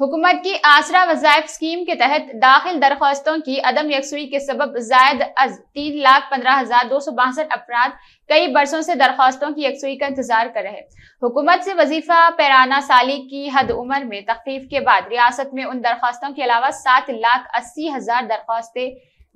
हुकूमत की आसरा वजायफ स्कीम के तहत दाखिल दरख्वास्तों की अदम यकसुई के सबब जायद अज तीन लाख पंद्रह हजार दो सौ बासठ अफराद कई बरसों से दरख्वास्तों की यकसुई का इंतजार कर रहे हुकूमत से वजीफा पैराना साली की हद उम्र में तकलीफ के बाद रियासत में उन दरख्वास्तों के अलावा सात लाख अस्सी हजार दरख्वास्तें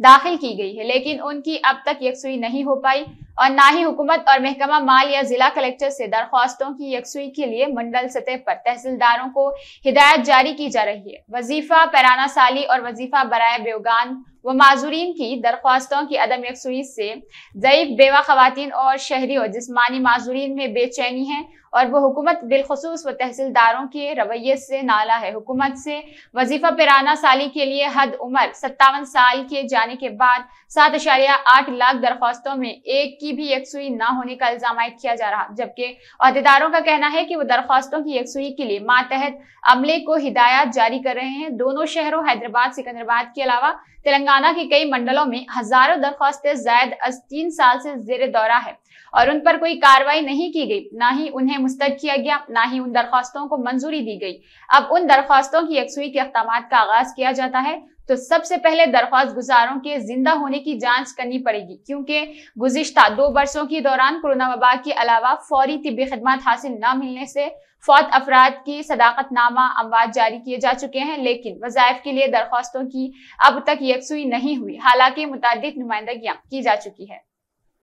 दाखिल की गई है लेकिन उनकी अब तक यकसुई नहीं हो पाई और ना ही हुकूमत और महकमा माल या जिला कलेक्टर से दरख्वास्तों की यकसुई के लिए मंडल सतह पर तहसीलदारों को हिदायत जारी की जा रही है वजीफा पैराना साली और वजीफा बरए बेगान व माजूरीन की दरख्वास्तों की अदम यकसुई से ज़यीफ बेवा खातन और शहरी और जिसमानी माजूरीन में बेचैनी है और वह हुकूमत बिलखसूस व तहसीलदारों के रवैये से नाला है हुकूमत से वजीफा पिराना साली के लिए हद उम्र सत्तावन साल के जाने के बाद सात अशारिया आठ लाख दरख्वास्तों में एक की भी यकसुई ना होने का इल्जाम आयद किया जा रहा जबकि अहदेदारों का कहना है कि वह दरख्वास्तों की यकसुई के लिए मातहत अमले को हिदायत जारी कर रहे हैं दोनों शहरों हैदराबाद सिकंदराबाद के अलावा तेलंगाना तेलंगाना के कई मंडलों में हजारों दरख्वास्तें जायद अज तीन साल से जेर दौरा है और उन पर कोई कार्रवाई नहीं की गई ना ही उन्हें मुस्तक किया गया ना ही उन दरख्वास्तों को मंजूरी दी गई अब उन दरख्वास्तों की यकसुई के अकदाम का आगाज किया जाता है तो सबसे पहले दरख्वास्त गुजारों के जिंदा होने की जांच करनी पड़ेगी क्योंकि गुजशत दो वर्षों के दौरान कोरोना वबा के अलावा फौरी तबी खदम हासिल न मिलने से फौत अफराद की सदाकतनामा अमवाद जारी किए जा चुके हैं लेकिन वजायफ के लिए दरख्वास्तों की अब तक यकसुई नहीं हुई हालांकि मुतद नुमाइंदगियाँ की जा चुकी है